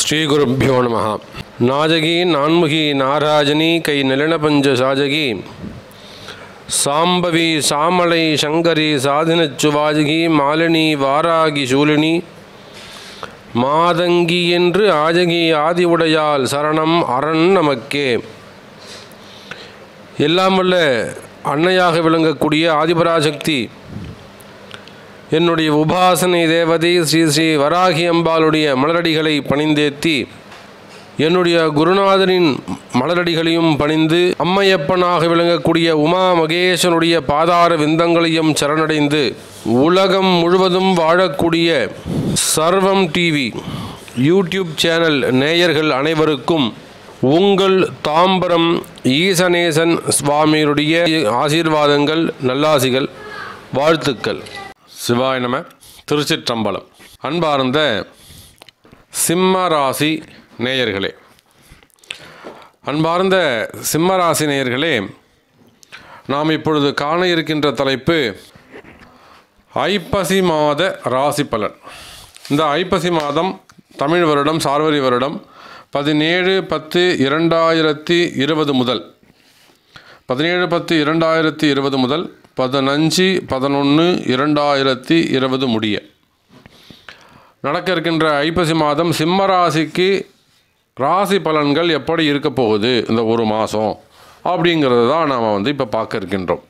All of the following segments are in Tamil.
ஸ்ரீகுருப்பியோ நம நாஜகி நான்முகி நாராஜனி கை நிலன பஞ்ச சாஜகி சாம்பவி சாமலை சங்கரி சாதினச்சுவாஜகி மாலினி வாராகி சூலினி மாதங்கி என்று ஆஜகி ஆதி உடையால் சரணம் அரண் நமக்கே எல்லாம் வல்ல அன்னையாக விளங்கக்கூடிய ஆதிபராசக்தி என்னுடைய உபாசனை தேவதை ஸ்ரீ ஸ்ரீ வராகி அம்பாளுடைய மலரடிகளை பணிந்தேத்தி என்னுடைய குருநாதரின் மலரடிகளையும் பணிந்து அம்மையப்பனாக விளங்கக்கூடிய உமா மகேசனுடைய பாதார விந்தங்களையும் சரணடைந்து உலகம் முழுவதும் வாழக்கூடிய சர்வம் டிவி யூடியூப் சேனல் நேயர்கள் அனைவருக்கும் உங்கள் தாம்பரம் ஈசநேசன் சுவாமியுடைய ஆசீர்வாதங்கள் நல்லாசிகள் வாழ்த்துக்கள் சிவாய நம திருச்சிற்றம்பலம் அன்பார்ந்த சிம்ம ராசி நேயர்களே அன்பார்ந்த சிம்ம ராசி நேயர்களே நாம் இப்பொழுது காண இருக்கின்ற தலைப்பு ஐப்பசி மாத ராசி பலன் இந்த ஐப்பசி மாதம் தமிழ் வருடம் சார்வரி வருடம் பதினேழு பத்து இரண்டாயிரத்தி இருபது முதல் பதினேழு பத்து இரண்டாயிரத்தி இருபது முதல் பதினஞ்சு பதினொன்று இரண்டாயிரத்தி இருபது முடிய நடக்க இருக்கின்ற ஐப்பசி மாதம் சிம்ம ராசிக்கு ராசி பலன்கள் எப்படி இருக்க போகுது இந்த ஒரு மாதம் அப்படிங்கிறது தான் நாம் வந்து இப்போ பார்க்க இருக்கின்றோம்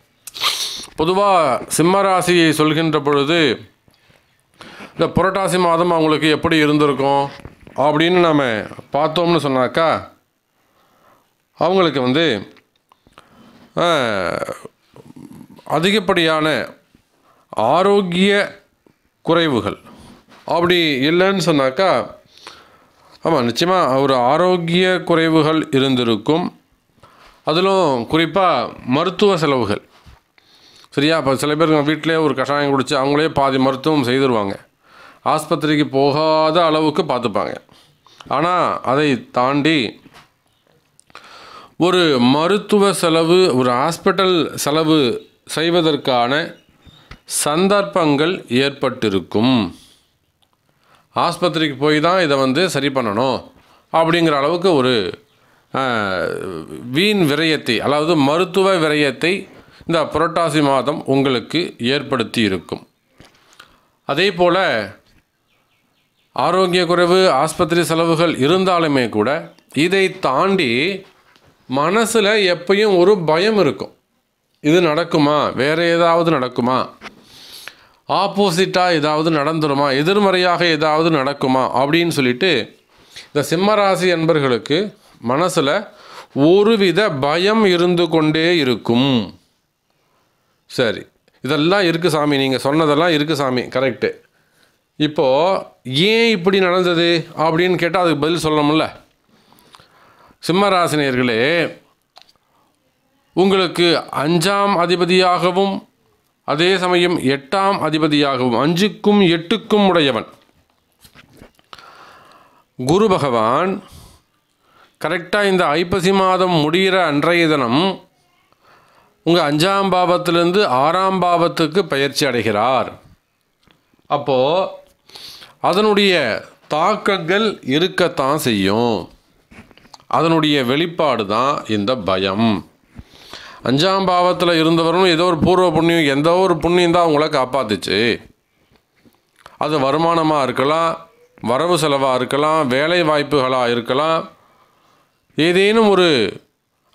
பொதுவாக சிம்ம ராசியை சொல்கின்ற பொழுது இந்த புரட்டாசி மாதம் அவங்களுக்கு எப்படி இருந்திருக்கும் அப்படின்னு நாம் பார்த்தோம்னு சொன்னாக்கா அவங்களுக்கு வந்து அதிகப்படியான ஆரோக்கிய குறைவுகள் அப்படி இல்லைன்னு சொன்னாக்கா ஆமாம் நிச்சயமாக ஒரு ஆரோக்கிய குறைவுகள் இருந்திருக்கும் அதிலும் குறிப்பாக மருத்துவ செலவுகள் சரியா இப்போ சில பேர் வீட்டிலே ஒரு கஷாயம் குடித்து அவங்களே பாதி மருத்துவம் செய்திருவாங்க ஆஸ்பத்திரிக்கு போகாத அளவுக்கு பார்த்துப்பாங்க ஆனால் அதை தாண்டி ஒரு மருத்துவ செலவு ஒரு ஹாஸ்பிட்டல் செலவு செய்வதற்கான சந்தர்ப்பங்கள் ஏற்பட்டிருக்கும் ஆஸ்பத்திரிக்கு போய் தான் இதை வந்து சரி பண்ணணும் அப்படிங்கிற அளவுக்கு ஒரு வீண் விரயத்தை அதாவது மருத்துவ விரயத்தை இந்த புரட்டாசி மாதம் உங்களுக்கு ஏற்படுத்தி இருக்கும் அதே போல் ஆரோக்கிய குறைவு ஆஸ்பத்திரி செலவுகள் இருந்தாலுமே கூட இதை தாண்டி மனசில் எப்பயும் ஒரு பயம் இருக்கும் இது நடக்குமா வேறு ஏதாவது நடக்குமா ஆப்போசிட்டாக ஏதாவது நடந்துருமா எதிர்மறையாக ஏதாவது நடக்குமா அப்படின்னு சொல்லிட்டு இந்த சிம்மராசி என்பர்களுக்கு மனசில் ஒருவித பயம் இருந்து கொண்டே இருக்கும் சரி இதெல்லாம் இருக்குது சாமி நீங்கள் சொன்னதெல்லாம் இருக்குது சாமி கரெக்டு இப்போது ஏன் இப்படி நடந்தது அப்படின்னு கேட்டால் அதுக்கு பதில் சொல்லணும்ல சிம்மராசினியர்களே உங்களுக்கு அஞ்சாம் அதிபதியாகவும் அதே சமயம் எட்டாம் அதிபதியாகவும் அஞ்சுக்கும் எட்டுக்கும் உடையவன் குரு பகவான் கரெக்டாக இந்த ஐப்பசி மாதம் முடிகிற அன்றைய தினம் உங்கள் அஞ்சாம் பாவத்திலிருந்து ஆறாம் பாவத்துக்கு பயிற்சி அடைகிறார் அப்போது அதனுடைய தாக்கங்கள் இருக்கத்தான் செய்யும் அதனுடைய வெளிப்பாடு தான் இந்த பயம் அஞ்சாம் பாவத்தில் இருந்தவரும் ஏதோ ஒரு பூர்வ புண்ணியம் எந்த ஒரு புண்ணியம் தான் அவங்கள காப்பாத்துச்சு அது வருமானமாக இருக்கலாம் வரவு செலவாக இருக்கலாம் வேலை வாய்ப்புகளாக இருக்கலாம் ஏதேனும் ஒரு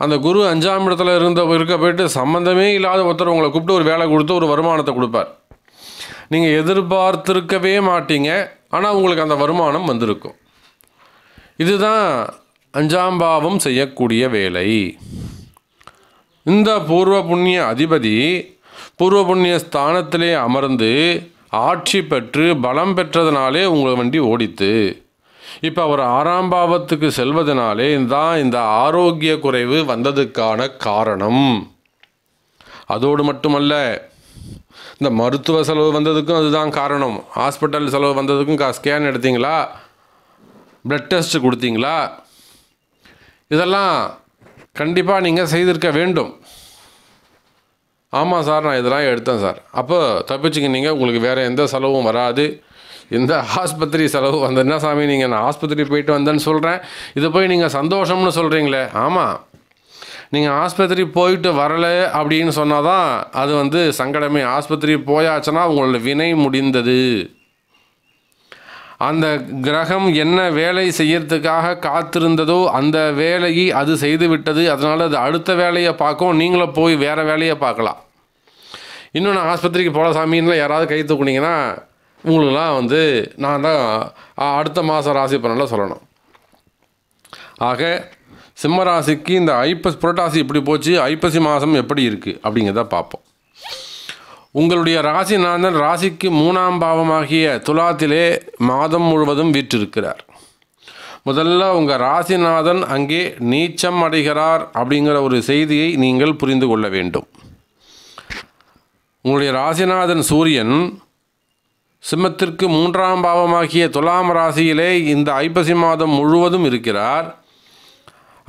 அந்த குரு அஞ்சாம் இடத்துல இருந்த இருக்க போயிட்டு சம்மந்தமே இல்லாத ஒருத்தர் உங்களை கூப்பிட்டு ஒரு வேலை கொடுத்து ஒரு வருமானத்தை கொடுப்பார் நீங்கள் எதிர்பார்த்துருக்கவே மாட்டீங்க ஆனால் உங்களுக்கு அந்த வருமானம் வந்திருக்கும் இதுதான் அஞ்சாம் பாவம் செய்யக்கூடிய வேலை இந்த பூர்வ புண்ணிய அதிபதி பூர்வ புண்ணிய ஸ்தானத்திலே அமர்ந்து ஆட்சி பெற்று பலம் பெற்றதுனாலே உங்கள் வண்டி ஓடித்து இப்போ அவர் ஆறாம் பாவத்துக்கு செல்வதனாலே தான் இந்த ஆரோக்கிய குறைவு வந்ததுக்கான காரணம் அதோடு மட்டுமல்ல இந்த மருத்துவ செலவு வந்ததுக்கும் அதுதான் காரணம் ஹாஸ்பிட்டல் செலவு வந்ததுக்கும் கா ஸ்கேன் எடுத்தீங்களா ப்ளட் டெஸ்ட் கொடுத்தீங்களா இதெல்லாம் கண்டிப்பாக நீங்கள் செய்திருக்க வேண்டும் ஆமாம் சார் நான் இதெல்லாம் எடுத்தேன் சார் அப்போ தப்பிச்சுக்கினீங்க உங்களுக்கு வேறு எந்த செலவும் வராது இந்த ஆஸ்பத்திரி செலவு வந்ததுன்னா சாமி நீங்கள் நான் ஆஸ்பத்திரி போயிட்டு வந்தேன்னு சொல்கிறேன் இதை போய் நீங்கள் சந்தோஷம்னு சொல்கிறீங்களே ஆமாம் நீங்கள் ஆஸ்பத்திரி போயிட்டு வரலை அப்படின்னு சொன்னால் தான் அது வந்து சங்கடமே ஆஸ்பத்திரி போயாச்சுன்னா உங்களோட வினை முடிந்தது அந்த கிரகம் என்ன வேலை செய்யறதுக்காக காத்திருந்ததோ அந்த வேலையை அது செய்து விட்டது அதனால் அது அடுத்த வேலையை பார்க்கும் நீங்களும் போய் வேறு வேலையை பார்க்கலாம் இன்னும் நான் ஆஸ்பத்திரிக்கு போகல சாமின்னா யாராவது கை தூக்குனீங்கன்னா உங்களுக்குலாம் வந்து நான் தான் அடுத்த மாதம் ராசி பலனில் சொல்லணும் ஆக சிம்ம ராசிக்கு இந்த ஐப்பஸ் புரட்டாசி எப்படி போச்சு ஐப்பசி மாதம் எப்படி இருக்குது அப்படிங்கிறத பார்ப்போம் உங்களுடைய ராசிநாதன் ராசிக்கு மூணாம் பாவமாகிய துலாத்திலே மாதம் முழுவதும் வீற்றிருக்கிறார் முதல்ல உங்கள் ராசிநாதன் அங்கே நீச்சம் அடைகிறார் அப்படிங்கிற ஒரு செய்தியை நீங்கள் புரிந்து கொள்ள வேண்டும் உங்களுடைய ராசிநாதன் சூரியன் சிம்மத்திற்கு மூன்றாம் பாவமாகிய துலாம் ராசியிலே இந்த ஐப்பசி மாதம் முழுவதும் இருக்கிறார்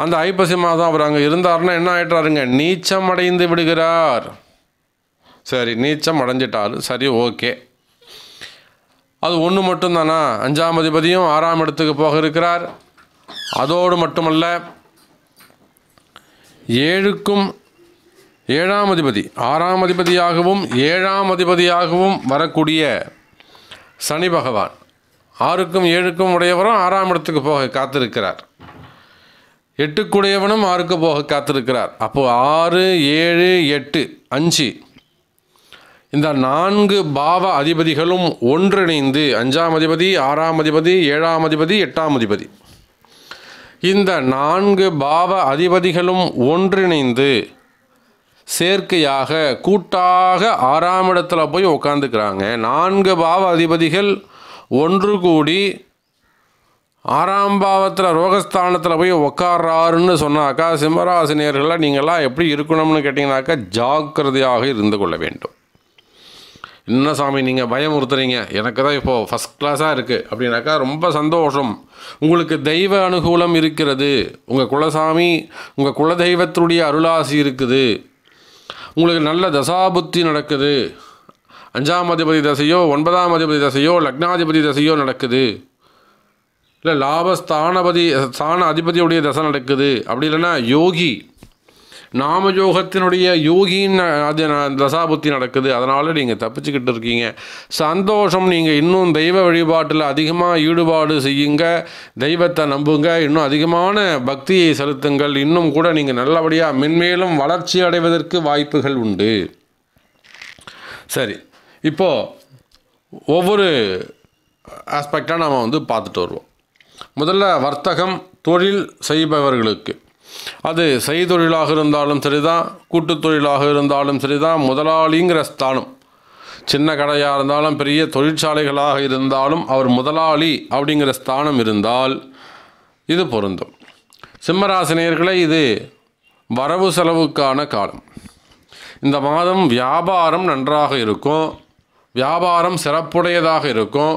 அந்த ஐப்பசி மாதம் அவர் அங்கே இருந்தார்னா என்ன ஆயிட்டாருங்க நீச்சம் அடைந்து விடுகிறார் சரி நீச்சம் அடைஞ்சிட்டாலும் சரி ஓகே அது ஒன்று மட்டும்தானா அஞ்சாம் அதிபதியும் ஆறாம் இடத்துக்கு போக இருக்கிறார் அதோடு மட்டுமல்ல ஏழுக்கும் ஏழாம் அதிபதி ஆறாம் அதிபதியாகவும் ஏழாம் அதிபதியாகவும் வரக்கூடிய சனி பகவான் ஆறுக்கும் ஏழுக்கும் உடையவரும் ஆறாம் இடத்துக்கு போக காத்திருக்கிறார் எட்டுக்குடையவனும் ஆறுக்கு போக காத்திருக்கிறார் அப்போது ஆறு ஏழு எட்டு அஞ்சு இந்த நான்கு பாவ அதிபதிகளும் ஒன்றிணைந்து அஞ்சாம் அதிபதி ஆறாம் அதிபதி ஏழாம் அதிபதி எட்டாம் அதிபதி இந்த நான்கு பாவ அதிபதிகளும் ஒன்றிணைந்து சேர்க்கையாக கூட்டாக ஆறாம் இடத்துல போய் உக்காந்துக்கிறாங்க நான்கு பாவ அதிபதிகள் ஒன்று கூடி ஆறாம் பாவத்தில் ரோகஸ்தானத்தில் போய் உக்காராருன்னு சொன்னாக்கா சிம்மராசினியர்களாக நீங்களாம் எப்படி இருக்கணும்னு கேட்டிங்கனாக்கா ஜாக்கிரதையாக இருந்து கொள்ள வேண்டும் என்ன சாமி நீங்கள் பயமுறுத்துறீங்க எனக்கு தான் இப்போது ஃபஸ்ட் கிளாஸாக இருக்குது அப்படின்னாக்கா ரொம்ப சந்தோஷம் உங்களுக்கு தெய்வ அனுகூலம் இருக்கிறது உங்கள் குலசாமி உங்கள் குலதெய்வத்துடைய அருளாசி இருக்குது உங்களுக்கு நல்ல தசாபுத்தி நடக்குது அஞ்சாம் அதிபதி தசையோ ஒன்பதாம் அதிபதி தசையோ லக்னாதிபதி தசையோ நடக்குது இல்லை லாபஸ்தானபதி ஸ்தான அதிபதியுடைய தசை நடக்குது அப்படி இல்லைன்னா யோகி நாமயோகத்தினுடைய யோகின்னு அது தசாபுத்தி நடக்குது அதனால் நீங்கள் தப்பிச்சுக்கிட்டு இருக்கீங்க சந்தோஷம் நீங்கள் இன்னும் தெய்வ வழிபாட்டில் அதிகமாக ஈடுபாடு செய்யுங்க தெய்வத்தை நம்புங்க இன்னும் அதிகமான பக்தியை செலுத்துங்கள் இன்னும் கூட நீங்கள் நல்லபடியாக மென்மேலும் வளர்ச்சி அடைவதற்கு வாய்ப்புகள் உண்டு சரி இப்போது ஒவ்வொரு ஆஸ்பெக்டாக நாம் வந்து பார்த்துட்டு வருவோம் முதல்ல வர்த்தகம் தொழில் செய்பவர்களுக்கு அது செய்தொழிலாக இருந்தாலும் சரிதான் கூட்டு தொழிலாக இருந்தாலும் சரிதான் முதலாளிங்கிற ஸ்தானம் சின்ன கடையாக இருந்தாலும் பெரிய தொழிற்சாலைகளாக இருந்தாலும் அவர் முதலாளி அப்படிங்கிற ஸ்தானம் இருந்தால் இது பொருந்தும் சிம்மராசினியர்களே இது வரவு செலவுக்கான காலம் இந்த மாதம் வியாபாரம் நன்றாக இருக்கும் வியாபாரம் சிறப்புடையதாக இருக்கும்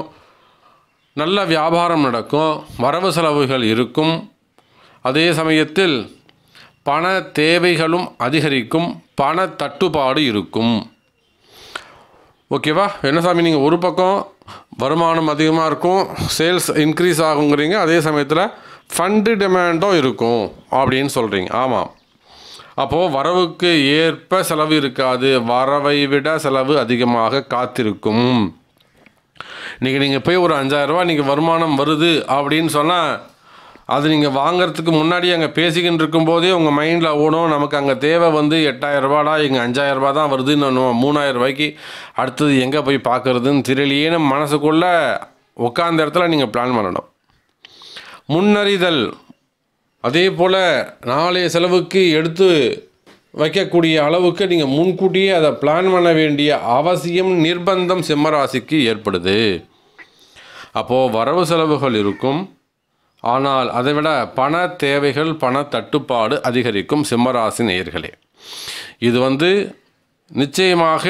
நல்ல வியாபாரம் நடக்கும் வரவு செலவுகள் இருக்கும் அதே சமயத்தில் பண தேவைகளும் அதிகரிக்கும் பண தட்டுப்பாடு இருக்கும் ஓகேவா என்ன சாமி நீங்கள் ஒரு பக்கம் வருமானம் அதிகமாக இருக்கும் சேல்ஸ் இன்க்ரீஸ் ஆகுங்கிறீங்க அதே சமயத்தில் ஃபண்டு டிமாண்டும் இருக்கும் அப்படின்னு சொல்கிறீங்க ஆமாம் அப்போது வரவுக்கு ஏற்ப செலவு இருக்காது வரவை விட செலவு அதிகமாக காத்திருக்கும் இன்றைக்கி நீங்கள் போய் ஒரு அஞ்சாயிரரூபா இன்றைக்கி வருமானம் வருது அப்படின்னு சொன்னால் அது நீங்கள் வாங்கிறதுக்கு முன்னாடி அங்கே பேசிக்கிட்டு இருக்கும்போதே உங்கள் மைண்டில் ஓடும் நமக்கு அங்கே தேவை வந்து எட்டாயிரரூபாடா இங்கே ரூபா தான் வருதுன்னு இன்னும் மூணாயிரம் ரூபாய்க்கு அடுத்தது எங்கே போய் பார்க்குறதுன்னு தெரியலையேன்னு மனசுக்குள்ளே உட்காந்த இடத்துல நீங்கள் பிளான் பண்ணணும் முன்னறிதல் அதே போல் நாளைய செலவுக்கு எடுத்து வைக்கக்கூடிய அளவுக்கு நீங்கள் முன்கூட்டியே அதை பிளான் பண்ண வேண்டிய அவசியம் நிர்பந்தம் சிம்மராசிக்கு ஏற்படுது அப்போது வரவு செலவுகள் இருக்கும் ஆனால் அதைவிட பண தேவைகள் பண தட்டுப்பாடு அதிகரிக்கும் சிம்மராசி நேயர்களே இது வந்து நிச்சயமாக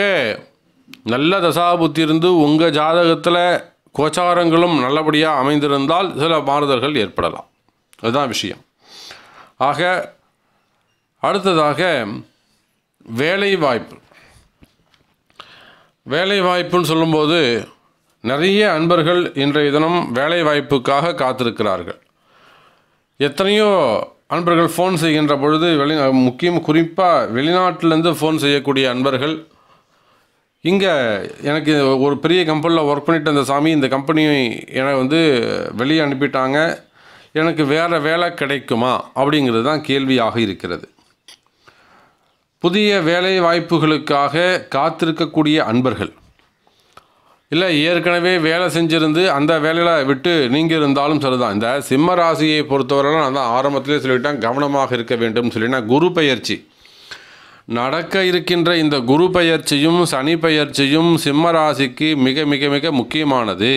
நல்ல தசாபுத்தி இருந்து உங்கள் ஜாதகத்தில் கோச்சாரங்களும் நல்லபடியாக அமைந்திருந்தால் சில மாறுதல்கள் ஏற்படலாம் அதுதான் விஷயம் ஆக அடுத்ததாக வேலை வாய்ப்பு வேலை வாய்ப்புன்னு சொல்லும்போது நிறைய அன்பர்கள் இன்றைய தினம் வேலை வாய்ப்புக்காக காத்திருக்கிறார்கள் எத்தனையோ அன்பர்கள் ஃபோன் செய்கின்ற பொழுது வெளி முக்கியம் குறிப்பாக வெளிநாட்டிலேருந்து ஃபோன் செய்யக்கூடிய அன்பர்கள் இங்கே எனக்கு ஒரு பெரிய கம்பெனியில் ஒர்க் பண்ணிட்டு இருந்த சாமி இந்த கம்பெனி எனக்கு வந்து வெளியே அனுப்பிட்டாங்க எனக்கு வேறு வேலை கிடைக்குமா அப்படிங்கிறது தான் கேள்வியாக இருக்கிறது புதிய வேலை வாய்ப்புகளுக்காக காத்திருக்கக்கூடிய அன்பர்கள் இல்லை ஏற்கனவே வேலை செஞ்சுருந்து அந்த வேலையில் விட்டு நீங்கள் இருந்தாலும் சரிதான் இந்த சிம்ம ராசியை பொறுத்தவரை நான் தான் ஆரம்பத்திலே சொல்லிவிட்டேன் கவனமாக இருக்க வேண்டும் சொல்லினா குரு பயிற்சி நடக்க இருக்கின்ற இந்த குரு பயிற்சியும் சனி பயிற்சியும் சிம்ம ராசிக்கு மிக மிக மிக முக்கியமானது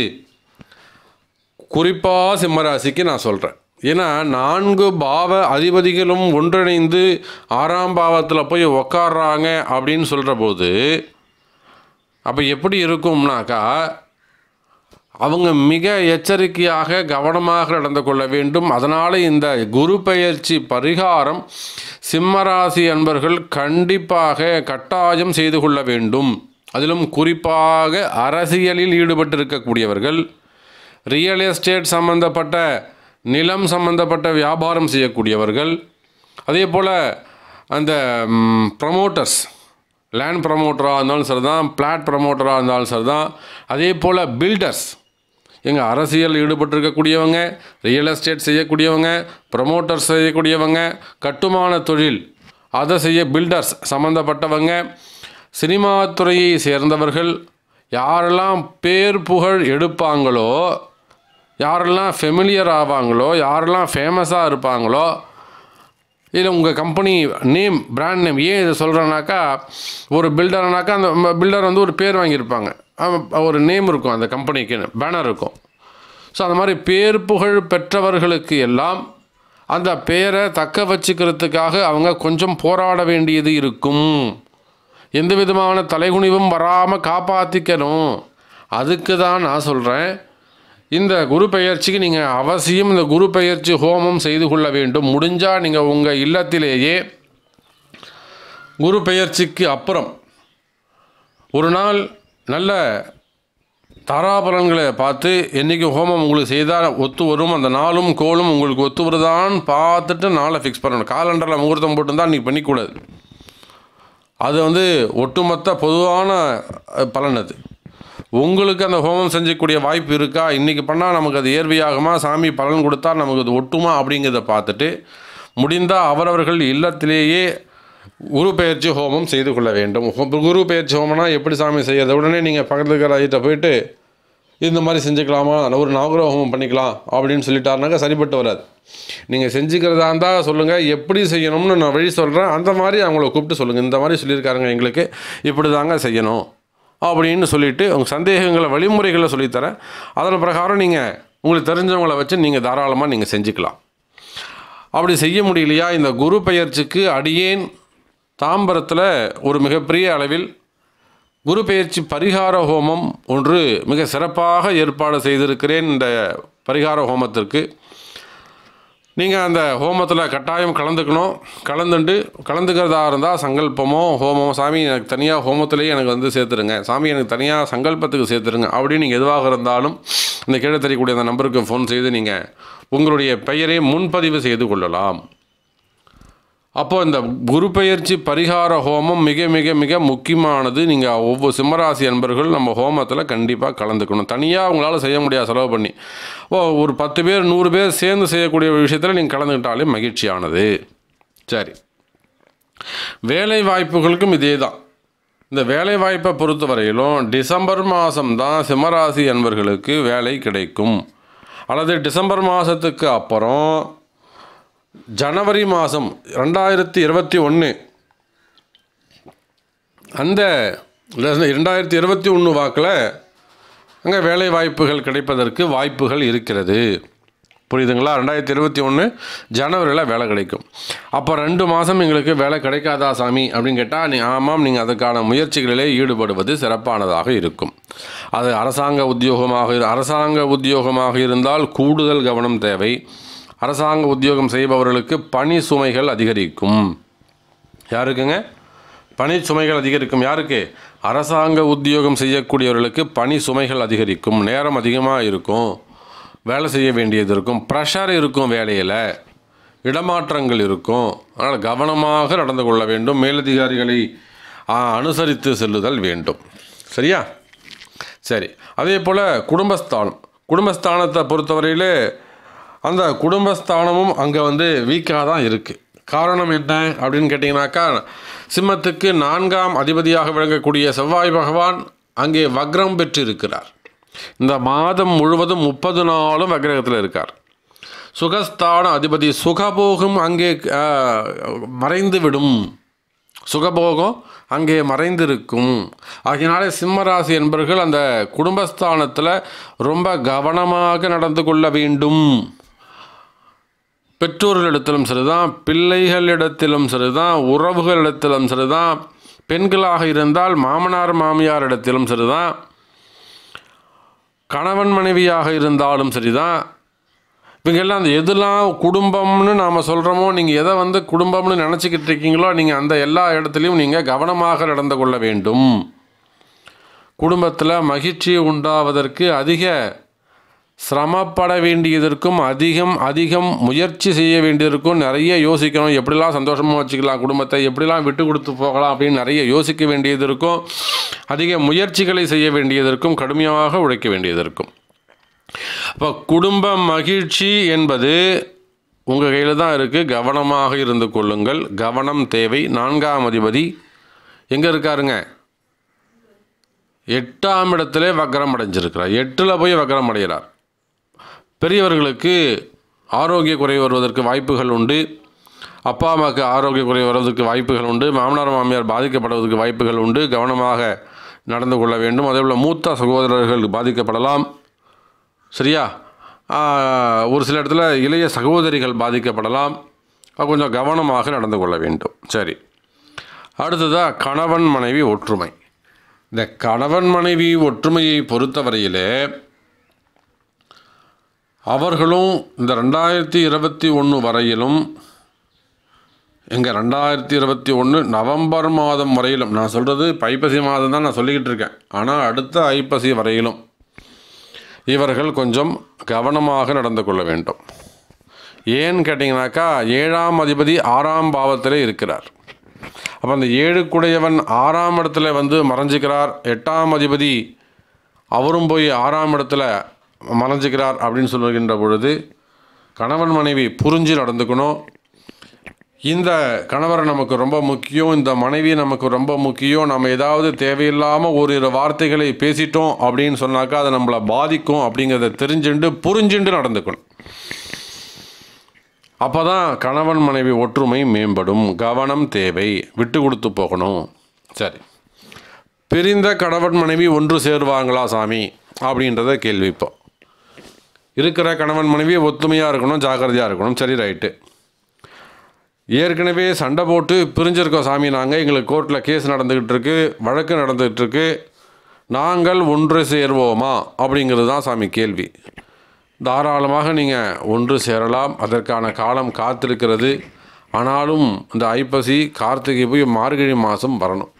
குறிப்பாக சிம்ம ராசிக்கு நான் சொல்கிறேன் ஏன்னா நான்கு பாவ அதிபதிகளும் ஒன்றிணைந்து ஆறாம் பாவத்தில் போய் உக்காடுறாங்க அப்படின்னு சொல்கிற போது அப்போ எப்படி இருக்கும்னாக்கா அவங்க மிக எச்சரிக்கையாக கவனமாக நடந்து கொள்ள வேண்டும் அதனால் இந்த குரு பயிற்சி பரிகாரம் சிம்மராசி அன்பர்கள் கண்டிப்பாக கட்டாயம் செய்து கொள்ள வேண்டும் அதிலும் குறிப்பாக அரசியலில் ஈடுபட்டிருக்கக்கூடியவர்கள் ரியல் எஸ்டேட் சம்பந்தப்பட்ட நிலம் சம்பந்தப்பட்ட வியாபாரம் செய்யக்கூடியவர்கள் அதே போல் அந்த ப்ரமோட்டர்ஸ் லேண்ட் ப்ரமோட்டராக இருந்தாலும் சரி தான் பிளாட் ப்ரமோட்டராக இருந்தாலும் சரி தான் அதே போல் பில்டர்ஸ் எங்கள் அரசியல் ஈடுபட்டிருக்கக்கூடியவங்க ரியல் எஸ்டேட் செய்யக்கூடியவங்க ப்ரமோட்டர்ஸ் செய்யக்கூடியவங்க கட்டுமான தொழில் அதை செய்ய பில்டர்ஸ் சம்மந்தப்பட்டவங்க சினிமா துறையை சேர்ந்தவர்கள் யாரெல்லாம் பேர் புகழ் எடுப்பாங்களோ யாரெல்லாம் ஃபெமிலியர் ஆவாங்களோ யாரெல்லாம் ஃபேமஸாக இருப்பாங்களோ இல்லை உங்கள் கம்பெனி நேம் பிராண்ட் நேம் ஏன் இதை சொல்கிறேன்னாக்கா ஒரு பில்டர்னாக்கா அந்த பில்டர் வந்து ஒரு பேர் வாங்கியிருப்பாங்க ஒரு நேம் இருக்கும் அந்த கம்பெனிக்கு பேனர் இருக்கும் ஸோ அந்த மாதிரி பேர் புகழ் பெற்றவர்களுக்கு எல்லாம் அந்த பேரை தக்க வச்சுக்கிறதுக்காக அவங்க கொஞ்சம் போராட வேண்டியது இருக்கும் எந்த விதமான தலைகுனிவும் வராமல் காப்பாற்றிக்கணும் அதுக்கு தான் நான் சொல்கிறேன் இந்த குரு பெயர்ச்சிக்கு நீங்கள் அவசியம் இந்த குரு பெயர்ச்சி ஹோமம் செய்து கொள்ள வேண்டும் முடிஞ்சால் நீங்கள் உங்கள் இல்லத்திலேயே குரு பெயர்ச்சிக்கு அப்புறம் ஒரு நாள் நல்ல தாராபலன்களை பார்த்து என்றைக்கு ஹோமம் உங்களுக்கு செய்தால் ஒத்து வரும் அந்த நாளும் கோலும் உங்களுக்கு ஒத்து வருதான்னு பார்த்துட்டு நாளை ஃபிக்ஸ் பண்ணணும் காலண்டரில் முகூர்த்தம் போட்டுருந்தால் நீங்கள் பண்ணிக்கூடாது அது வந்து ஒட்டுமொத்த பொதுவான பலன் அது உங்களுக்கு அந்த ஹோமம் செஞ்சக்கூடிய வாய்ப்பு இருக்கா இன்றைக்கி பண்ணால் நமக்கு அது ஏர்வியாகுமா சாமி பலன் கொடுத்தா நமக்கு அது ஒட்டுமா அப்படிங்கிறத பார்த்துட்டு முடிந்தால் அவரவர்கள் இல்லத்திலேயே குரு பயிற்சி ஹோமம் செய்து கொள்ள வேண்டும் குரு பயிற்சி ஹோமம்னா எப்படி சாமி செய்யறது உடனே நீங்கள் பக்கத்தில் இருக்கிற போயிட்டு இந்த மாதிரி செஞ்சுக்கலாமா ஒரு நாகரக ஹோமம் பண்ணிக்கலாம் அப்படின்னு சொல்லிட்டாருனாக்க சரிப்பட்டு வராது நீங்கள் செஞ்சுக்கிறதா இருந்தால் சொல்லுங்கள் எப்படி செய்யணும்னு நான் வழி சொல்கிறேன் அந்த மாதிரி அவங்கள கூப்பிட்டு சொல்லுங்கள் இந்த மாதிரி சொல்லியிருக்காருங்க எங்களுக்கு இப்படி தாங்க செய்யணும் அப்படின்னு சொல்லிவிட்டு உங்கள் சந்தேகங்களை வழிமுறைகளை சொல்லித்தரேன் அதன் பிரகாரம் நீங்கள் உங்களுக்கு தெரிஞ்சவங்கள வச்சு நீங்கள் தாராளமாக நீங்கள் செஞ்சுக்கலாம் அப்படி செய்ய முடியலையா இந்த குரு பெயர்ச்சிக்கு அடியேன் தாம்பரத்தில் ஒரு மிகப்பெரிய அளவில் குரு பயிற்சி பரிகார ஹோமம் ஒன்று மிக சிறப்பாக ஏற்பாடு செய்திருக்கிறேன் இந்த பரிகார ஹோமத்திற்கு நீங்கள் அந்த ஹோமத்தில் கட்டாயம் கலந்துக்கணும் கலந்துட்டு கலந்துக்கிறதா இருந்தால் சங்கல்பமோ ஹோமமோ சாமி எனக்கு தனியாக ஹோமத்துலேயே எனக்கு வந்து சேர்த்துருங்க சாமி எனக்கு தனியாக சங்கல்பத்துக்கு சேர்த்துருங்க அப்படின்னு நீங்கள் எதுவாக இருந்தாலும் இந்த கீழே தெரியக்கூடிய அந்த நம்பருக்கு ஃபோன் செய்து நீங்கள் உங்களுடைய பெயரை முன்பதிவு செய்து கொள்ளலாம் அப்போ இந்த குரு பெயர்ச்சி பரிகார ஹோமம் மிக மிக மிக முக்கியமானது நீங்கள் ஒவ்வொரு சிம்மராசி அன்பர்கள் நம்ம ஹோமத்தில் கண்டிப்பாக கலந்துக்கணும் தனியாக உங்களால் செய்ய முடியாது செலவு பண்ணி ஓ ஒரு பத்து பேர் நூறு பேர் சேர்ந்து செய்யக்கூடிய விஷயத்தில் நீங்கள் கலந்துக்கிட்டாலே மகிழ்ச்சியானது சரி வேலை வாய்ப்புகளுக்கும் இதே தான் இந்த வேலை வாய்ப்பை பொறுத்தவரையிலும் டிசம்பர் மாதம் தான் சிம்மராசி அன்பர்களுக்கு வேலை கிடைக்கும் அல்லது டிசம்பர் மாதத்துக்கு அப்புறம் ஜனவரி மாதம் ரெண்டாயிரத்தி இருபத்தி ஒன்று அந்த ரெண்டாயிரத்தி இருபத்தி ஒன்று வாக்கில் அங்கே வேலை வாய்ப்புகள் கிடைப்பதற்கு வாய்ப்புகள் இருக்கிறது புரியுதுங்களா ரெண்டாயிரத்தி இருபத்தி ஒன்று ஜனவரியில் வேலை கிடைக்கும் அப்போ ரெண்டு மாதம் எங்களுக்கு வேலை கிடைக்காதா சாமி அப்படின்னு கேட்டால் நீ ஆமாம் நீங்கள் அதுக்கான முயற்சிகளிலே ஈடுபடுவது சிறப்பானதாக இருக்கும் அது அரசாங்க உத்தியோகமாக அரசாங்க உத்தியோகமாக இருந்தால் கூடுதல் கவனம் தேவை அரசாங்க உத்தியோகம் செய்பவர்களுக்கு பணி சுமைகள் அதிகரிக்கும் யாருக்குங்க பணி சுமைகள் அதிகரிக்கும் யாருக்கு அரசாங்க உத்தியோகம் செய்யக்கூடியவர்களுக்கு பணி சுமைகள் அதிகரிக்கும் நேரம் அதிகமாக இருக்கும் வேலை செய்ய வேண்டியது இருக்கும் ப்ரெஷர் இருக்கும் வேலையில் இடமாற்றங்கள் இருக்கும் அதனால் கவனமாக நடந்து கொள்ள வேண்டும் மேலதிகாரிகளை அனுசரித்து செல்லுதல் வேண்டும் சரியா சரி அதே போல் குடும்பஸ்தானம் குடும்பஸ்தானத்தை பொறுத்தவரையிலே அந்த குடும்பஸ்தானமும் அங்கே வந்து வீக்காக தான் இருக்குது காரணம் என்ன அப்படின்னு கேட்டிங்கனாக்கா சிம்மத்துக்கு நான்காம் அதிபதியாக விளங்கக்கூடிய செவ்வாய் பகவான் அங்கே வக்ரம் பெற்று இருக்கிறார் இந்த மாதம் முழுவதும் முப்பது நாளும் வக்ரகத்தில் இருக்கார் சுகஸ்தான அதிபதி சுகபோகம் அங்கே மறைந்து விடும் சுகபோகம் அங்கே மறைந்திருக்கும் ஆகையினாலே சிம்மராசி என்பவர்கள் அந்த குடும்பஸ்தானத்தில் ரொம்ப கவனமாக நடந்து கொள்ள வேண்டும் பெற்றோர்களிடத்திலும் சரிதான் பிள்ளைகளிடத்திலும் சரிதான் உறவுகளிடத்திலும் சரிதான் பெண்களாக இருந்தால் மாமனார் மாமியார் இடத்திலும் சரிதான் கணவன் மனைவியாக இருந்தாலும் சரிதான் இவங்கெல்லாம் அந்த எதெல்லாம் குடும்பம்னு நாம் சொல்கிறோமோ நீங்கள் எதை வந்து குடும்பம்னு நினச்சிக்கிட்டு இருக்கீங்களோ நீங்கள் அந்த எல்லா இடத்துலையும் நீங்கள் கவனமாக நடந்து கொள்ள வேண்டும் குடும்பத்தில் மகிழ்ச்சி உண்டாவதற்கு அதிக சிரமப்பட வேண்டியதற்கும் அதிகம் அதிகம் முயற்சி செய்ய வேண்டியதற்கும் நிறைய யோசிக்கணும் எப்படிலாம் சந்தோஷமாக வச்சுக்கலாம் குடும்பத்தை எப்படிலாம் விட்டு கொடுத்து போகலாம் அப்படின்னு நிறைய யோசிக்க வேண்டியதற்கும் அதிக முயற்சிகளை செய்ய வேண்டியதற்கும் கடுமையாக உழைக்க வேண்டியதற்கும் இப்போ குடும்ப மகிழ்ச்சி என்பது உங்கள் கையில் தான் இருக்குது கவனமாக இருந்து கொள்ளுங்கள் கவனம் தேவை நான்காம் அதிபதி எங்கே இருக்காருங்க எட்டாம் இடத்துல வக்கரம் அடைஞ்சிருக்கிறார் எட்டில் போய் வக்கரம் அடைகிறார் பெரியவர்களுக்கு ஆரோக்கிய குறை வருவதற்கு வாய்ப்புகள் உண்டு அப்பா அம்மாவுக்கு ஆரோக்கிய குறை வருவதற்கு வாய்ப்புகள் உண்டு மாமனார் மாமியார் பாதிக்கப்படுவதற்கு வாய்ப்புகள் உண்டு கவனமாக நடந்து கொள்ள வேண்டும் அதே போல் மூத்த சகோதரர்கள் பாதிக்கப்படலாம் சரியா ஒரு சில இடத்துல இளைய சகோதரிகள் பாதிக்கப்படலாம் கொஞ்சம் கவனமாக நடந்து கொள்ள வேண்டும் சரி அடுத்ததாக கணவன் மனைவி ஒற்றுமை இந்த கணவன் மனைவி ஒற்றுமையை பொறுத்தவரையிலே அவர்களும் இந்த ரெண்டாயிரத்தி இருபத்தி ஒன்று வரையிலும் எங்கள் ரெண்டாயிரத்தி இருபத்தி ஒன்று நவம்பர் மாதம் வரையிலும் நான் சொல்கிறது ஐப்பசி மாதம் தான் நான் சொல்லிக்கிட்டு இருக்கேன் ஆனால் அடுத்த ஐப்பசி வரையிலும் இவர்கள் கொஞ்சம் கவனமாக நடந்து கொள்ள வேண்டும் ஏன்னு கேட்டிங்கனாக்கா ஏழாம் அதிபதி ஆறாம் பாவத்தில் இருக்கிறார் அப்போ அந்த ஏழுக்குடையவன் ஆறாம் இடத்துல வந்து மறைஞ்சிக்கிறார் எட்டாம் அதிபதி அவரும் போய் ஆறாம் இடத்துல மறைஞ்சுக்கிறார் அப்படின்னு சொல்லுகின்ற பொழுது கணவன் மனைவி புரிஞ்சு நடந்துக்கணும் இந்த கணவர் நமக்கு ரொம்ப முக்கியம் இந்த மனைவி நமக்கு ரொம்ப முக்கியம் நம்ம ஏதாவது தேவையில்லாமல் ஒரு இரு வார்த்தைகளை பேசிட்டோம் அப்படின்னு சொன்னாக்கா அதை நம்மளை பாதிக்கும் அப்படிங்கிறத தெரிஞ்சுண்டு புரிஞ்சுண்டு நடந்துக்கணும் அப்போ தான் கணவன் மனைவி ஒற்றுமை மேம்படும் கவனம் தேவை விட்டு கொடுத்து போகணும் சரி பிரிந்த கணவன் மனைவி ஒன்று சேருவாங்களா சாமி அப்படின்றத கேள்விப்போம் இருக்கிற கணவன் மனைவி ஒத்துமையாக இருக்கணும் ஜாக்கிரதையாக இருக்கணும் சரி ரைட்டு ஏற்கனவே சண்டை போட்டு பிரிஞ்சிருக்கோம் சாமி நாங்கள் எங்களுக்கு கோர்ட்டில் கேஸ் நடந்துக்கிட்டு இருக்கு வழக்கு நடந்துக்கிட்டு இருக்கு நாங்கள் ஒன்று சேர்வோமா அப்படிங்கிறது தான் சாமி கேள்வி தாராளமாக நீங்கள் ஒன்று சேரலாம் அதற்கான காலம் காத்திருக்கிறது ஆனாலும் இந்த ஐப்பசி கார்த்திகை போய் மார்கழி மாதம் வரணும்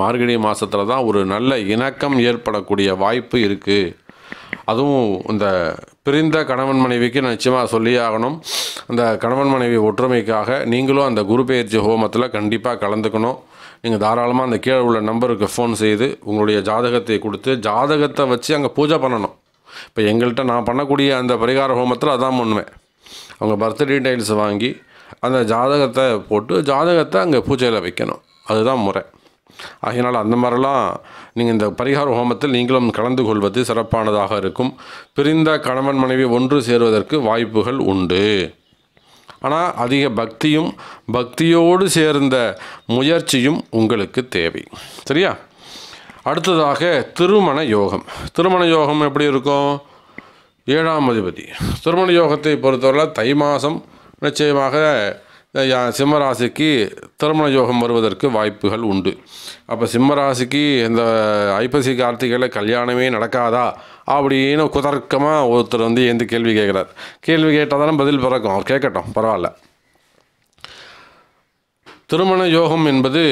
மார்கழி மாதத்தில் தான் ஒரு நல்ல இணக்கம் ஏற்படக்கூடிய வாய்ப்பு இருக்குது அதுவும் இந்த பிரிந்த கணவன் மனைவிக்கு நான் நிச்சயமாக சொல்லியே ஆகணும் அந்த கணவன் மனைவி ஒற்றுமைக்காக நீங்களும் அந்த குரு பயிற்சி ஹோமத்தில் கண்டிப்பாக கலந்துக்கணும் நீங்கள் தாராளமாக அந்த கீழே உள்ள நம்பருக்கு ஃபோன் செய்து உங்களுடைய ஜாதகத்தை கொடுத்து ஜாதகத்தை வச்சு அங்கே பூஜை பண்ணணும் இப்போ எங்கள்கிட்ட நான் பண்ணக்கூடிய அந்த பரிகார ஹோமத்தில் அதான் பண்ணுவேன் அவங்க பர்த் டீட்டெயில்ஸ் வாங்கி அந்த ஜாதகத்தை போட்டு ஜாதகத்தை அங்கே பூஜையில் வைக்கணும் அதுதான் முறை அதனால் அந்த மாதிரிலாம் நீங்கள் இந்த பரிகார ஹோமத்தில் நீங்களும் கலந்து கொள்வது சிறப்பானதாக இருக்கும் பிரிந்த கணவன் மனைவி ஒன்று சேருவதற்கு வாய்ப்புகள் உண்டு ஆனால் அதிக பக்தியும் பக்தியோடு சேர்ந்த முயற்சியும் உங்களுக்கு தேவை சரியா அடுத்ததாக திருமண யோகம் திருமண யோகம் எப்படி இருக்கும் ஏழாம் அதிபதி திருமண யோகத்தை பொறுத்தவரை தை மாதம் நிச்சயமாக சிம்மராசிக்கு திருமண யோகம் வருவதற்கு வாய்ப்புகள் உண்டு அப்போ சிம்மராசிக்கு இந்த ஐப்பசி கார்த்திகையில் கல்யாணமே நடக்காதா அப்படின்னு குதர்க்கமாக ஒருத்தர் வந்து ஏந்து கேள்வி கேட்குறார் கேள்வி கேட்டால் தானே பதில் பிறக்கும் அவர் கேட்கட்டும் பரவாயில்ல திருமண யோகம் என்பது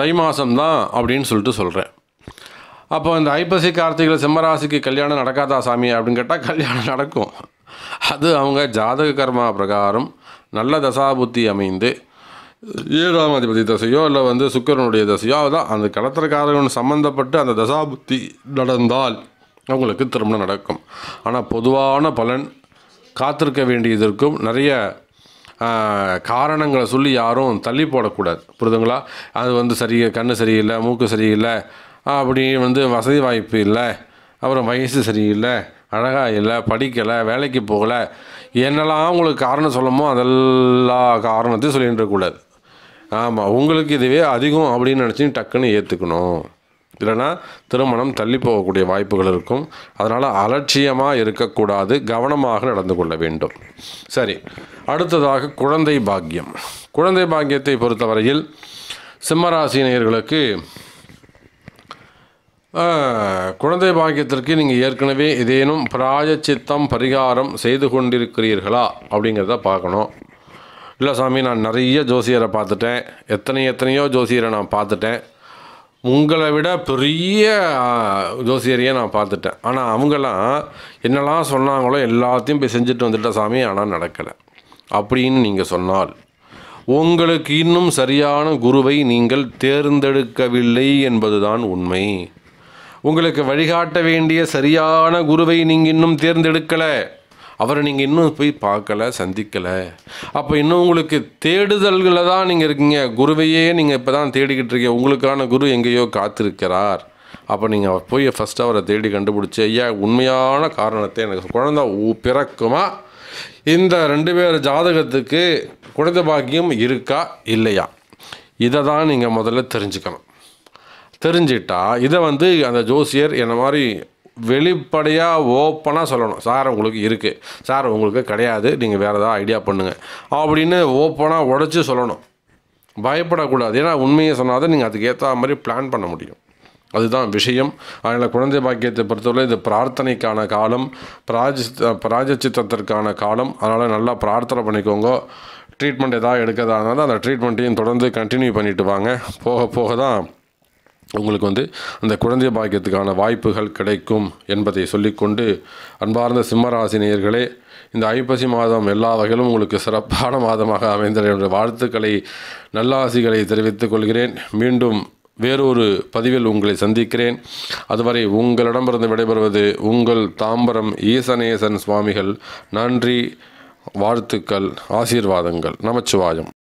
தை மாதம்தான் அப்படின்னு சொல்லிட்டு சொல்கிறேன் அப்போ இந்த ஐப்பசி கார்த்திகை சிம்மராசிக்கு கல்யாணம் நடக்காதா சாமி அப்படின்னு கேட்டால் கல்யாணம் நடக்கும் அது அவங்க ஜாதக கர்மா பிரகாரம் நல்ல தசாபுத்தி அமைந்து ஏழாம் அதிபதி தசையோ இல்லை வந்து சுக்கரனுடைய தசையோ அதான் அந்த கடத்திரக்காரன் சம்மந்தப்பட்டு அந்த தசாபுத்தி நடந்தால் அவங்களுக்கு திருமணம் நடக்கும் ஆனால் பொதுவான பலன் காத்திருக்க வேண்டியதற்கும் நிறைய காரணங்களை சொல்லி யாரும் தள்ளி போடக்கூடாது புரிதுங்களா அது வந்து சரியை கண் சரியில்லை மூக்கு சரியில்லை அப்படி வந்து வசதி வாய்ப்பு இல்லை அப்புறம் வயசு சரியில்லை அழகாக இல்லை படிக்கலை வேலைக்கு போகலை என்னெல்லாம் உங்களுக்கு காரணம் சொல்லமோ அதெல்லா காரணத்தையும் சொல்லிட்டுருக்கூடாது ஆமாம் உங்களுக்கு இதுவே அதிகம் அப்படின்னு நினச்சி டக்குன்னு ஏற்றுக்கணும் இல்லைனா திருமணம் தள்ளி போகக்கூடிய வாய்ப்புகள் இருக்கும் அதனால் அலட்சியமாக இருக்கக்கூடாது கவனமாக நடந்து கொள்ள வேண்டும் சரி அடுத்ததாக குழந்தை பாக்கியம் குழந்தை பாக்கியத்தை பொறுத்தவரையில் சிம்மராசினியர்களுக்கு குழந்தை பாக்கியத்திற்கு நீங்கள் ஏற்கனவே ஏதேனும் பிராயச்சித்தம் பரிகாரம் செய்து கொண்டிருக்கிறீர்களா அப்படிங்கிறத பார்க்கணும் இல்லை சாமி நான் நிறைய ஜோசியரை பார்த்துட்டேன் எத்தனை எத்தனையோ ஜோசியரை நான் பார்த்துட்டேன் உங்களை விட பெரிய ஜோசியரையே நான் பார்த்துட்டேன் ஆனால் அவங்கெல்லாம் என்னெல்லாம் சொன்னாங்களோ எல்லாத்தையும் போய் செஞ்சுட்டு வந்துட்டேன் சாமி ஆனால் நடக்கலை அப்படின்னு நீங்கள் சொன்னால் உங்களுக்கு இன்னும் சரியான குருவை நீங்கள் தேர்ந்தெடுக்கவில்லை என்பதுதான் உண்மை உங்களுக்கு வழிகாட்ட வேண்டிய சரியான குருவை நீங்கள் இன்னும் தேர்ந்தெடுக்கலை அவரை நீங்கள் இன்னும் போய் பார்க்கலை சந்திக்கலை அப்போ இன்னும் உங்களுக்கு தேடுதல்களில் தான் நீங்கள் இருக்கீங்க குருவையே நீங்கள் இப்போ தான் தேடிக்கிட்டு இருக்கீங்க உங்களுக்கான குரு எங்கேயோ காத்திருக்கிறார் அப்போ நீங்கள் போய் ஃபஸ்ட்டு அவரை தேடி கண்டுபிடிச்சி ஐயா உண்மையான காரணத்தை எனக்கு குழந்த பிறக்குமா இந்த ரெண்டு பேர் ஜாதகத்துக்கு குழந்தை பாக்கியம் இருக்கா இல்லையா இதை தான் நீங்கள் முதல்ல தெரிஞ்சுக்கணும் தெரிஞ்சிட்டா இதை வந்து அந்த ஜோசியர் என்ன மாதிரி வெளிப்படையாக ஓப்பனாக சொல்லணும் சார் உங்களுக்கு இருக்குது சார் உங்களுக்கு கிடையாது நீங்கள் வேறு ஏதாவது ஐடியா பண்ணுங்கள் அப்படின்னு ஓப்பனாக உடச்சி சொல்லணும் பயப்படக்கூடாது ஏன்னா உண்மையை சொன்னால் தான் நீங்கள் அதுக்கேற்ற மாதிரி பிளான் பண்ண முடியும் அதுதான் விஷயம் அதனால் குழந்தை பாக்கியத்தை பொறுத்தவரை இது பிரார்த்தனைக்கான காலம் பிராஜ பிராஜச்சித்தத்திற்கான காலம் அதனால் நல்லா பிரார்த்தனை பண்ணிக்கோங்க ட்ரீட்மெண்ட் எதாவது எடுக்கிறதா இருந்தாலும் அந்த ட்ரீட்மெண்ட்டையும் தொடர்ந்து கண்டினியூ பண்ணிவிட்டு வாங்க போக போக தான் உங்களுக்கு வந்து அந்த குழந்தை பாக்கியத்துக்கான வாய்ப்புகள் கிடைக்கும் என்பதை சொல்லிக்கொண்டு அன்பார்ந்த சிம்மராசினியர்களே இந்த ஐப்பசி மாதம் எல்லா வகையிலும் உங்களுக்கு சிறப்பான மாதமாக அமைந்த என்ற வாழ்த்துக்களை நல்லாசிகளை தெரிவித்துக் கொள்கிறேன் மீண்டும் வேறொரு பதிவில் உங்களை சந்திக்கிறேன் அதுவரை உங்களிடமிருந்து விடைபெறுவது உங்கள் தாம்பரம் ஈசனேசன் சுவாமிகள் நன்றி வாழ்த்துக்கள் ஆசீர்வாதங்கள் நமச்சிவாயம்